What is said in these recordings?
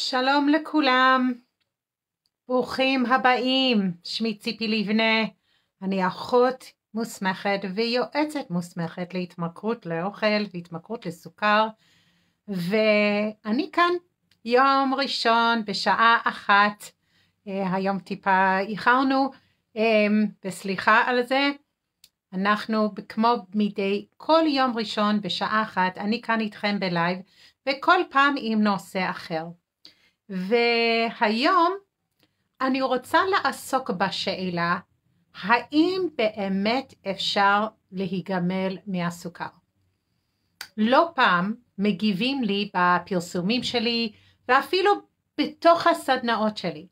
שלום לכולם, ברוכים הבאים, שמי ציפי לבנה, אני אחות מוסמכת ויועצת מוסמכת להתמכרות לאוכל והתמכרות לסוכר, ואני כאן יום ראשון בשעה אחת, אה, היום טיפה איחרנו, אה, וסליחה על זה. אנחנו כמו מדי כל יום ראשון בשעה אחת, אני כאן איתכם בלייב, וכל פעם עם נושא אחר. והיום אני רוצה לעסוק בשאלה האם באמת אפשר להיגמל מהסוכר. לא פעם מגיבים לי בפרסומים שלי ואפילו בתוך הסדנאות שלי.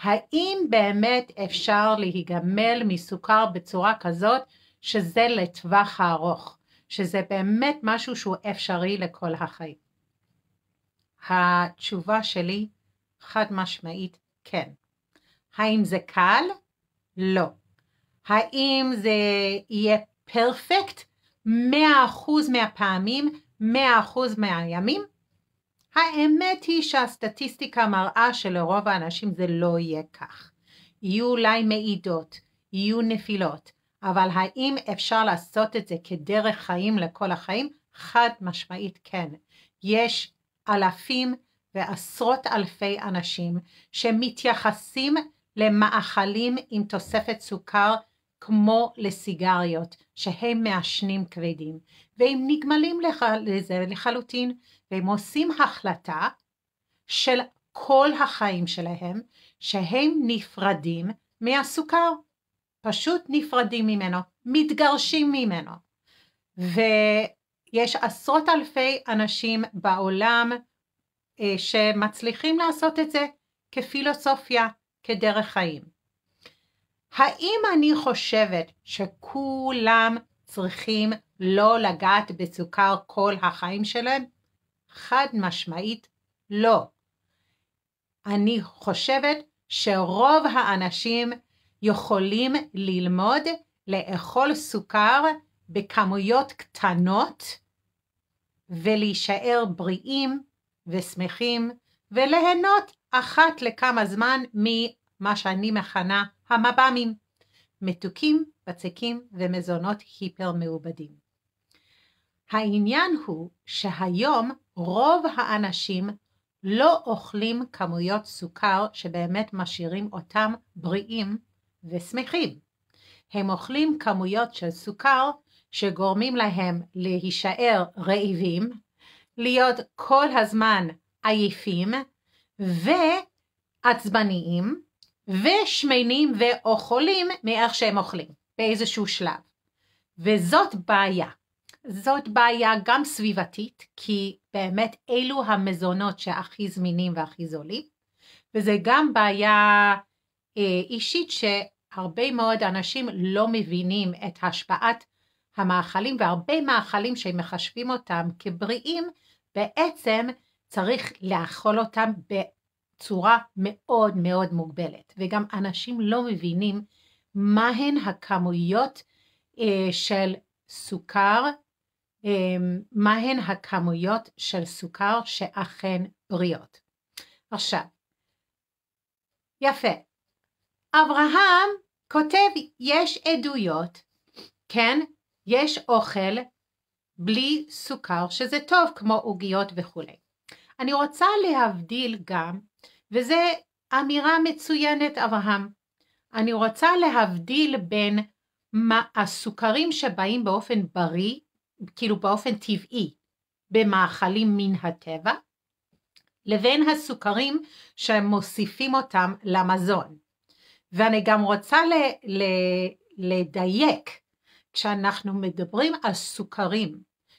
האם באמת אפשר להיגמל מסוכר בצורה כזאת שזה לטווח הארוך, שזה באמת משהו שהוא אפשרי לכל החיים? התשובה שלי חד משמעית כן. האם זה קל? לא. האם זה יהיה פרפקט 100% מהפעמים, 100% מהימים? האמת היא שהסטטיסטיקה מראה שלרוב האנשים זה לא יהיה כך. יהיו אולי מעידות, יהיו נפילות, אבל האם אפשר לעשות את זה כדרך חיים לכל החיים? חד משמעית כן. יש אלפים, ועשרות אלפי אנשים שמתייחסים למאכלים עם תוספת סוכר כמו לסיגריות שהם מעשנים כבדים והם נגמלים לח... לזה לחלוטין והם עושים החלטה של כל החיים שלהם שהם נפרדים מהסוכר פשוט נפרדים ממנו מתגרשים ממנו ויש עשרות אלפי אנשים בעולם אה, שמצליחים לעשות את זה כפילוסופיה, כדרך חיים. האם אני חושבת שכולם צריכים לא לגעת בסוכר כל החיים שלהם? חד משמעית לא. אני חושבת שרוב האנשים יכולים ללמוד לאכול סוכר בכמויות קטנות ולהישאר בריאים ושמחים, וליהנות אחת לכמה זמן ממה שאני מכנה המב"מים, מתוקים, בצקים ומזונות היפר מעובדים. העניין הוא שהיום רוב האנשים לא אוכלים כמויות סוכר שבאמת משאירים אותם בריאים ושמחים. הם אוכלים כמויות של סוכר שגורמים להם להישאר רעבים להיות כל הזמן עייפים ועצבניים ושמנים חולים מאיך שהם אוכלים באיזשהו שלב. וזאת בעיה. זאת בעיה גם סביבתית, כי באמת אלו המזונות שהכי זמינים והכי זולים, וזה גם בעיה אה, אישית שהרבה מאוד אנשים לא מבינים את השפעת המאכלים והרבה מאכלים שמחשבים אותם כבריאים, בעצם צריך לאכול אותם בצורה מאוד מאוד מוגבלת. וגם אנשים לא מבינים מהן הכמויות אה, של סוכר, אה, מהן הכמויות של סוכר שאכן בריאות. עכשיו, יפה. אברהם כותב, יש עדויות, כן? יש אוכל בלי סוכר, שזה טוב, כמו עוגיות וכולי. אני רוצה להבדיל גם, וזו אמירה מצוינת, אברהם. אני רוצה להבדיל בין מה הסוכרים שבאים באופן בריא, כאילו באופן טבעי, במאכלים מן הטבע, לבין הסוכרים שמוסיפים אותם למזון. ואני גם רוצה ל, ל, לדייק כשאנחנו מדברים על סוכרים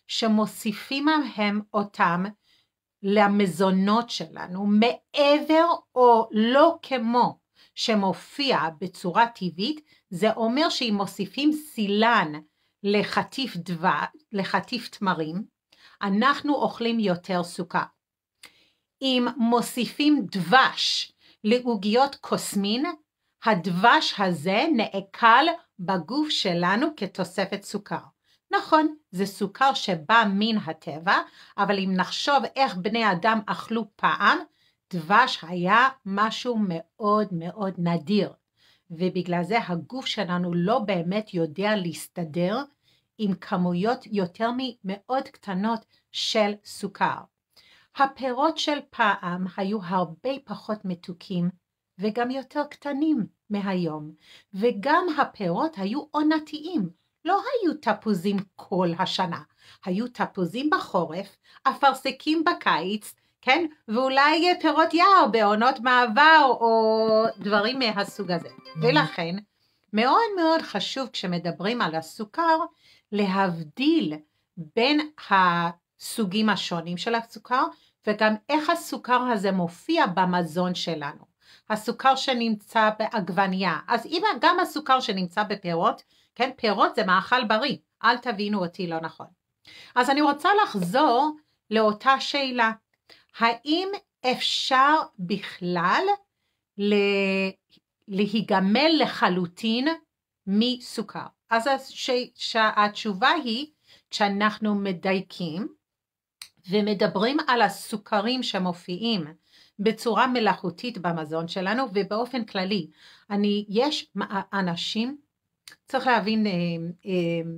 שמוסיפים הם אותם למזונות שלנו מעבר או לא כמו שמופיע בצורה טבעית, זה אומר שאם מוסיפים סילן לחטיף, דו, לחטיף תמרים, אנחנו אוכלים יותר סוכר. אם מוסיפים דבש לעוגיות קוסמין, הדבש הזה נעכל בגוף שלנו כתוספת סוכר. נכון, זה סוכר שבא מן הטבע, אבל אם נחשוב איך בני אדם אכלו פעם, דבש היה משהו מאוד מאוד נדיר, ובגלל זה הגוף שלנו לא באמת יודע להסתדר עם כמויות יותר ממאוד קטנות של סוכר. הפירות של פעם היו הרבה פחות מתוקים וגם יותר קטנים. מהיום, וגם הפירות היו עונתיים, לא היו תפוזים כל השנה, היו תפוזים בחורף, אפרסקים בקיץ, כן? ואולי פירות יער בעונות מעבר או דברים מהסוג הזה. Mm-hmm. ולכן, מאוד מאוד חשוב כשמדברים על הסוכר, להבדיל בין הסוגים השונים של הסוכר, וגם איך הסוכר הזה מופיע במזון שלנו. הסוכר שנמצא בעגבניה. אז אם גם הסוכר שנמצא בפירות, כן, פירות זה מאכל בריא, אל תבינו אותי לא נכון. אז אני רוצה לחזור לאותה שאלה, האם אפשר בכלל להיגמל לחלוטין מסוכר? אז התשובה היא, כשאנחנו מדייקים ומדברים על הסוכרים שמופיעים בצורה מלאכותית במזון שלנו ובאופן כללי. אני, יש אנשים, צריך להבין, אה, אה,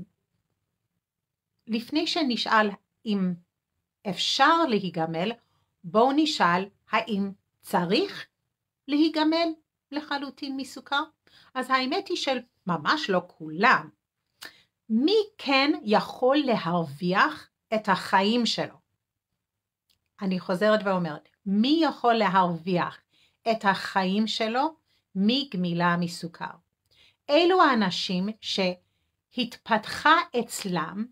לפני שנשאל אם אפשר להיגמל, בואו נשאל האם צריך להיגמל לחלוטין מסוכר? אז האמת היא של ממש לא כולם. מי כן יכול להרוויח את החיים שלו? אני חוזרת ואומרת, מי יכול להרוויח את החיים שלו מגמילה מסוכר. אלו האנשים שהתפתחה אצלם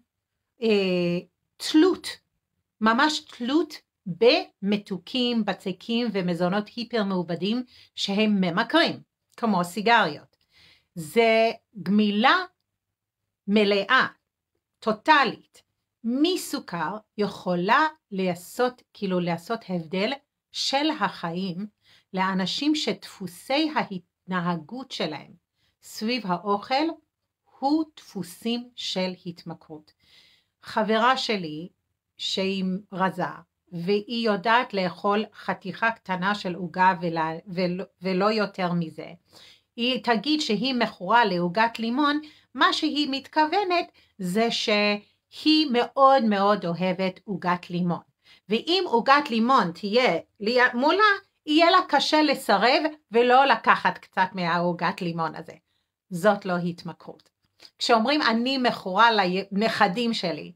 אה, תלות, ממש תלות במתוקים, בצקים ומזונות היפר מעובדים שהם ממכרים, כמו סיגריות. זה גמילה מלאה, טוטאלית, מסוכר יכולה לעשות, כאילו לעשות הבדל של החיים לאנשים שדפוסי ההתנהגות שלהם סביב האוכל הוא דפוסים של התמכרות. חברה שלי שהיא רזה והיא יודעת לאכול חתיכה קטנה של עוגה ולא, ולא, יותר מזה. היא תגיד שהיא מכורה לעוגת לימון, מה שהיא מתכוונת זה ש... היא מאוד מאוד אוהבת עוגת לימון. ואם עוגת לימון תהיה מולה, יהיה לה קשה לסרב ולא לקחת קצת מהעוגת לימון הזה. זאת לא התמכרות. כשאומרים אני מכורה לנכדים שלי,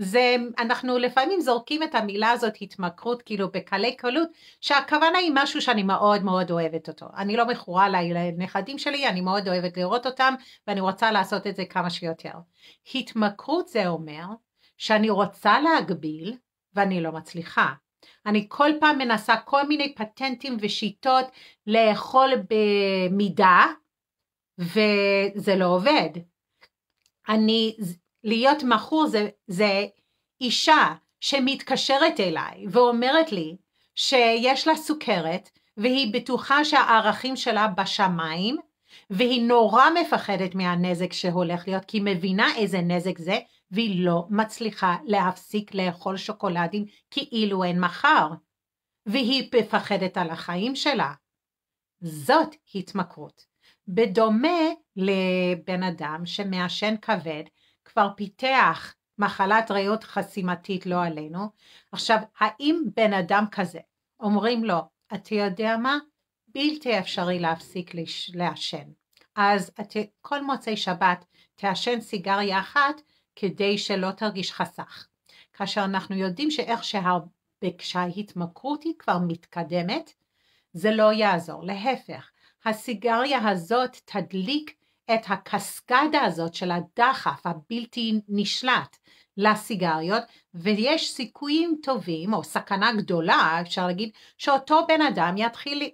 זה, אנחנו לפעמים זורקים את המילה הזאת התמכרות כאילו בקלי קלות, שהכוונה היא משהו שאני מאוד מאוד אוהבת אותו. אני לא מכורה לנכדים שלי, אני מאוד אוהבת לראות אותם, ואני רוצה לעשות את זה כמה שיותר. התמכרות זה אומר שאני רוצה להגביל, ואני לא מצליחה. אני כל פעם מנסה כל מיני פטנטים ושיטות לאכול במידה, וזה לא עובד. אני להיות מכור זה, זה אישה שמתקשרת אליי ואומרת לי שיש לה סוכרת והיא בטוחה שהערכים שלה בשמיים והיא נורא מפחדת מהנזק שהולך להיות כי היא מבינה איזה נזק זה והיא לא מצליחה להפסיק לאכול שוקולדים כאילו אין מחר והיא מפחדת על החיים שלה. זאת התמכרות. בדומה לבן אדם שמעשן כבד כבר פיתח מחלת ריאות חסימתית לא עלינו. עכשיו, האם בן אדם כזה אומרים לו, אתה יודע מה? בלתי אפשרי להפסיק לעשן. אז את, כל מוצאי שבת תעשן סיגריה אחת כדי שלא תרגיש חסך. כאשר אנחנו יודעים שאיך שההתמכרות היא כבר מתקדמת, זה לא יעזור. להפך, הסיגריה הזאת תדליק את הקסקדה הזאת של הדחף הבלתי נשלט לסיגריות, ויש סיכויים טובים, או סכנה גדולה, אפשר להגיד, שאותו בן אדם יתחיל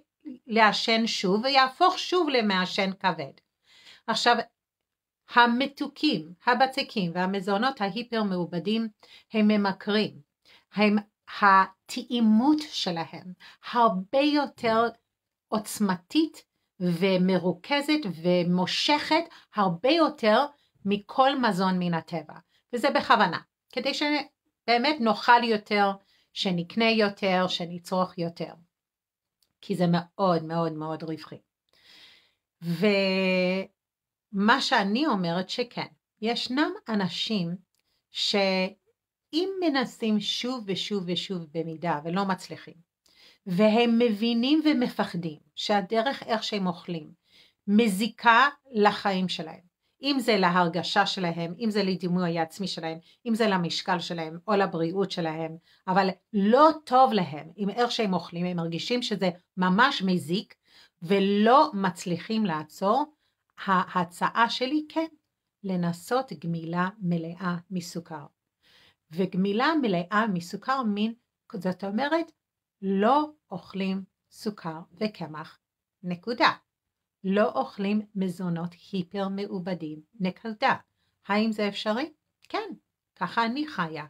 לעשן שוב ויהפוך שוב למעשן כבד. עכשיו, המתוקים, הבצקים והמזונות ההיפר מעובדים הם ממכרים, הם הטעימות שלהם הרבה יותר עוצמתית ומרוכזת ומושכת הרבה יותר מכל מזון מן הטבע, וזה בכוונה, כדי שבאמת נאכל יותר, שנקנה יותר, שנצרוך יותר, כי זה מאוד מאוד מאוד רווחי. ומה שאני אומרת שכן, ישנם אנשים שאם מנסים שוב ושוב ושוב במידה ולא מצליחים, והם מבינים ומפחדים שהדרך איך שהם אוכלים מזיקה לחיים שלהם. אם זה להרגשה שלהם, אם זה לדימוי העצמי שלהם, אם זה למשקל שלהם או לבריאות שלהם, אבל לא טוב להם עם איך שהם אוכלים, הם מרגישים שזה ממש מזיק ולא מצליחים לעצור. ההצעה שלי כן, לנסות גמילה מלאה מסוכר. וגמילה מלאה מסוכר מין, זאת אומרת, לא אוכלים סוכר וקמח, נקודה. לא אוכלים מזונות היפר מעובדים, נקודה. האם זה אפשרי? כן, ככה אני חיה.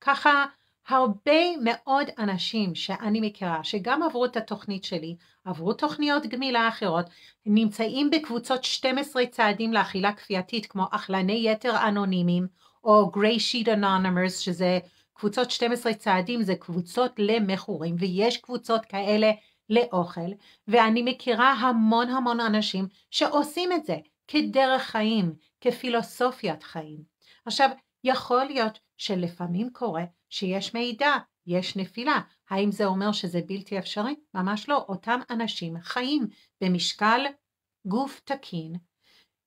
ככה הרבה מאוד אנשים שאני מכירה, שגם עברו את התוכנית שלי, עברו תוכניות גמילה אחרות, נמצאים בקבוצות 12 צעדים לאכילה כפייתית, כמו אכלני יתר אנונימיים, או גריי שיט אנונימוס, שזה קבוצות 12 צעדים זה קבוצות למכורים, ויש קבוצות כאלה לאוכל, ואני מכירה המון המון אנשים שעושים את זה כדרך חיים, כפילוסופיית חיים. עכשיו, יכול להיות שלפעמים קורה שיש מידע, יש נפילה. האם זה אומר שזה בלתי אפשרי? ממש לא. אותם אנשים חיים במשקל גוף תקין,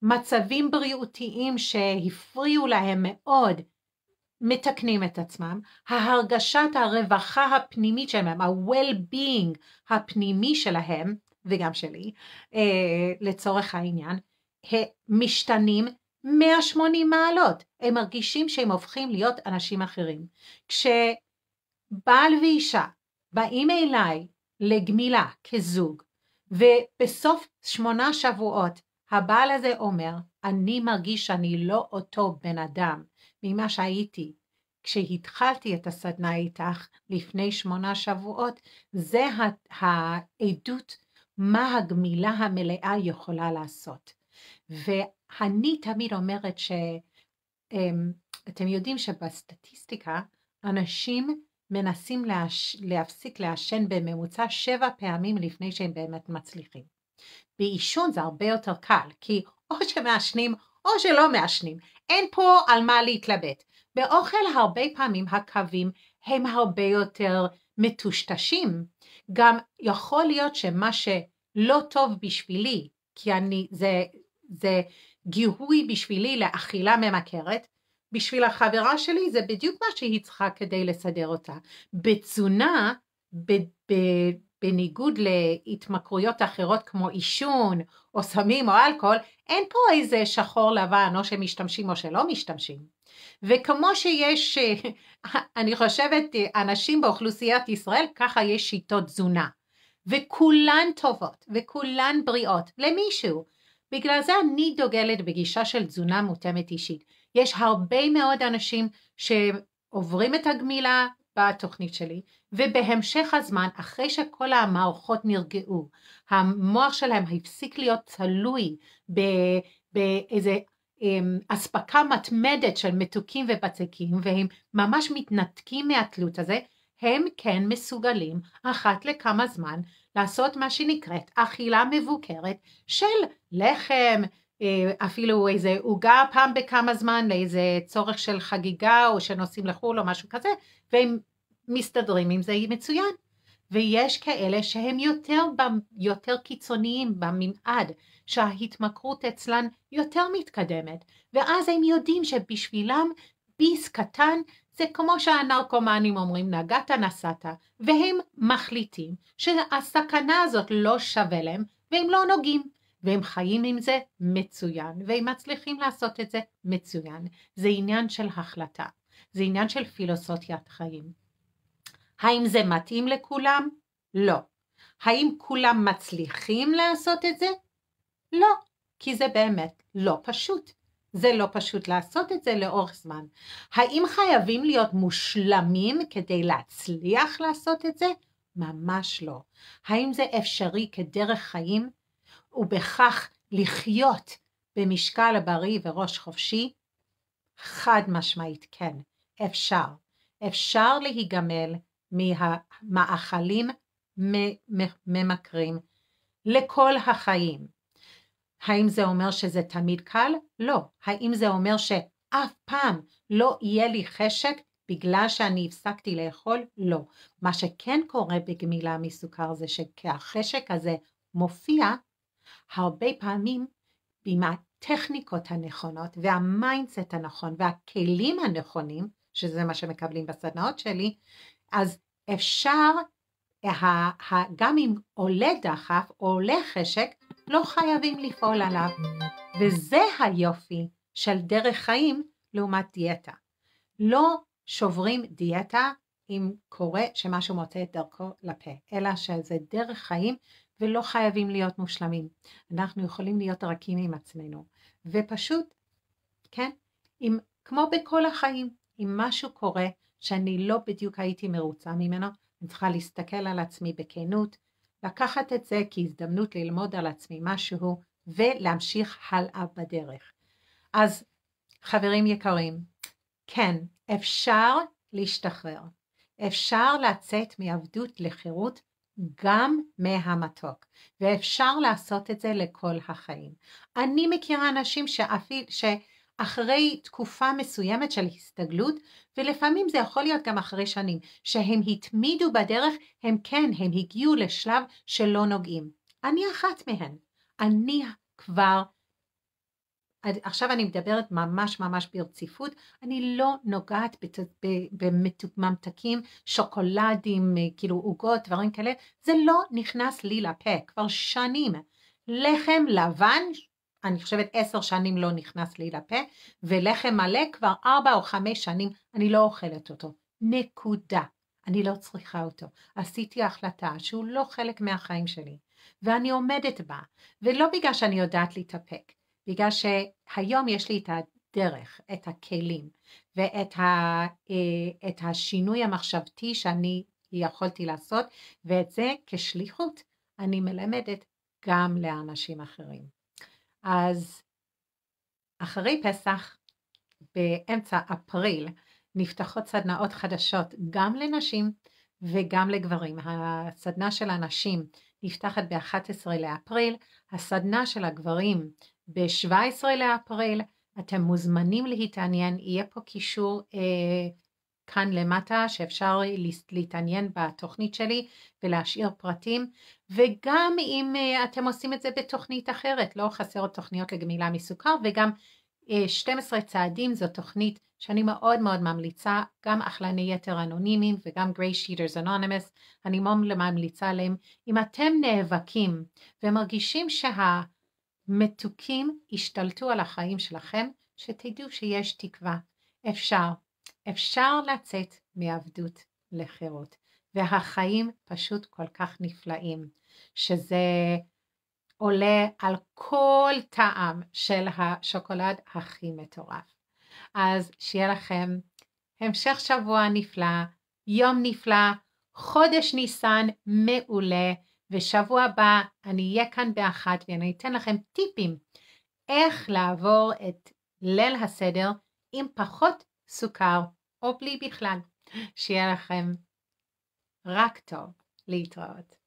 מצבים בריאותיים שהפריעו להם מאוד מתקנים את עצמם, ההרגשת הרווחה הפנימית שלהם, ה-well-being הפנימי שלהם, וגם שלי, אה, לצורך העניין, משתנים 180 מעלות. הם מרגישים שהם הופכים להיות אנשים אחרים. כשבעל ואישה באים אליי לגמילה כזוג, ובסוף שמונה שבועות הבעל הזה אומר, אני מרגיש שאני לא אותו בן אדם. ממה שהייתי. כשהתחלתי את הסדנה איתך לפני שמונה שבועות, זה העדות מה הגמילה המלאה יכולה לעשות. ואני תמיד אומרת שאתם אמ, יודעים שבסטטיסטיקה אנשים מנסים להש... להפסיק לעשן בממוצע שבע פעמים לפני שהם באמת מצליחים. בעישון זה הרבה יותר קל, כי או שמעשנים או שלא מעשנים. אין פה על מה להתלבט. באוכל הרבה פעמים הקווים הם הרבה יותר מטושטשים. גם יכול להיות שמה שלא טוב בשבילי, כי אני, זה, זה גיהוי בשבילי לאכילה ממכרת, בשביל החברה שלי זה בדיוק מה שהיא צריכה כדי לסדר אותה. בתזונה, ב, ב, בניגוד להתמכרויות אחרות כמו עישון או סמים או אלכוהול, אין פה איזה שחור לבן או שמשתמשים או שלא משתמשים. וכמו שיש, אני חושבת, אנשים באוכלוסיית ישראל, ככה יש שיטות תזונה. וכולן טובות, וכולן בריאות, למישהו. בגלל זה אני דוגלת בגישה של תזונה מותאמת אישית. יש הרבה מאוד אנשים שעוברים את הגמילה בתוכנית שלי, ובהמשך הזמן, אחרי שכל המערכות נרגעו, המוח שלהם הפסיק להיות תלוי באיזה אמ, אספקה מתמדת של מתוקים ובצקים, והם ממש מתנתקים מהתלות הזה, הם כן מסוגלים אחת לכמה זמן לעשות מה שנקראת אכילה מבוקרת של לחם, אה, אפילו איזה עוגה פעם בכמה זמן לאיזה צורך של חגיגה או שנוסעים לחו"ל או משהו כזה והם מסתדרים עם זה מצוין ויש כאלה שהם יותר, יותר קיצוניים בממעד שההתמכרות אצלן יותר מתקדמת ואז הם יודעים שבשבילם ביס קטן זה כמו שהנרקומנים אומרים נגעת נסעת והם מחליטים שהסכנה הזאת לא שווה להם והם לא נוגעים והם חיים עם זה מצוין, והם מצליחים לעשות את זה מצוין. זה עניין של החלטה, זה עניין של פילוסופיית חיים. האם זה מתאים לכולם? לא. האם כולם מצליחים לעשות את זה? לא, כי זה באמת לא פשוט. זה לא פשוט לעשות את זה לאורך זמן. האם חייבים להיות מושלמים כדי להצליח לעשות את זה? ממש לא. האם זה אפשרי כדרך חיים? ובכך לחיות במשקל הבריא וראש חופשי? חד משמעית כן, אפשר. אפשר להיגמל מהמאכלים ממכרים לכל החיים. האם זה אומר שזה תמיד קל? לא. האם זה אומר שאף פעם לא יהיה לי חשק בגלל שאני הפסקתי לאכול? לא. מה שכן קורה בגמילה מסוכר זה שהחשק הזה מופיע הרבה פעמים עם הטכניקות הנכונות והמיינדסט הנכון והכלים הנכונים, שזה מה שמקבלים בסדנאות שלי, אז אפשר, אה, גם אם עולה דחף או עולה חשק, לא חייבים לפעול עליו. וזה היופי של דרך חיים לעומת דיאטה. לא שוברים דיאטה אם קורה שמשהו מוצא את דרכו לפה, אלא שזה דרך חיים ולא חייבים להיות מושלמים. אנחנו יכולים להיות רכים עם עצמנו, ופשוט, כן, אם, כמו בכל החיים, אם משהו קורה שאני לא בדיוק הייתי מרוצה ממנו, אני צריכה להסתכל על עצמי בכנות, לקחת את זה כהזדמנות ללמוד על עצמי משהו, ולהמשיך הלאה בדרך. אז חברים יקרים, כן, אפשר להשתחרר. אפשר לצאת מעבדות לחירות גם מהמתוק, ואפשר לעשות את זה לכל החיים. אני מכירה אנשים שאפיל, שאחרי תקופה מסוימת של הסתגלות, ולפעמים זה יכול להיות גם אחרי שנים, שהם התמידו בדרך, הם כן, הם הגיעו לשלב שלא נוגעים. אני אחת מהן. אני כבר עכשיו אני מדברת ממש ממש ברציפות, אני לא נוגעת בממתקים, שוקולדים, אה, כאילו עוגות, דברים כאלה, זה לא נכנס לי לפה כבר שנים. לחם לבן, אני חושבת עשר שנים לא נכנס לי לפה, ולחם מלא כבר ארבע או חמש שנים אני לא אוכלת אותו. נקודה. אני לא צריכה אותו. עשיתי החלטה שהוא לא חלק מהחיים שלי, ואני עומדת בה, ולא בגלל שאני יודעת להתאפק, בגלל שהיום יש לי את הדרך, את הכלים ואת ה, אה, את השינוי המחשבתי שאני יכולתי לעשות, ואת זה כשליחות אני מלמדת גם לאנשים אחרים. אז אחרי פסח, באמצע אפריל, נפתחות סדנאות חדשות גם לנשים וגם לגברים. הסדנה של הנשים נפתחת ב-11 לאפריל, הסדנה של הגברים ב-17 לאפריל, אתם מוזמנים להתעניין, יהיה פה קישור אה, כאן למטה שאפשר להתעניין בתוכנית שלי ולהשאיר פרטים, וגם אם אה, אתם עושים את זה בתוכנית אחרת, לא חסרות תוכניות לגמילה מסוכר, וגם אה, 12 צעדים זו תוכנית שאני מאוד מאוד ממליצה, גם אכלני יתר אנונימיים וגם Gray שיטרס אנונימוס, אני מאוד ממליצה עליהם. אם אתם נאבקים ומרגישים שה... מתוקים השתלטו על החיים שלכם, שתדעו שיש תקווה. אפשר. אפשר לצאת מעבדות לחירות. והחיים פשוט כל כך נפלאים, שזה עולה על כל טעם של השוקולד הכי מטורף. אז שיהיה לכם המשך שבוע נפלא, יום נפלא, חודש ניסן מעולה. ושבוע הבא אני אהיה כאן באחת ואני אתן לכם טיפים איך לעבור את ליל הסדר עם פחות סוכר או בלי בכלל. שיהיה לכם רק טוב להתראות.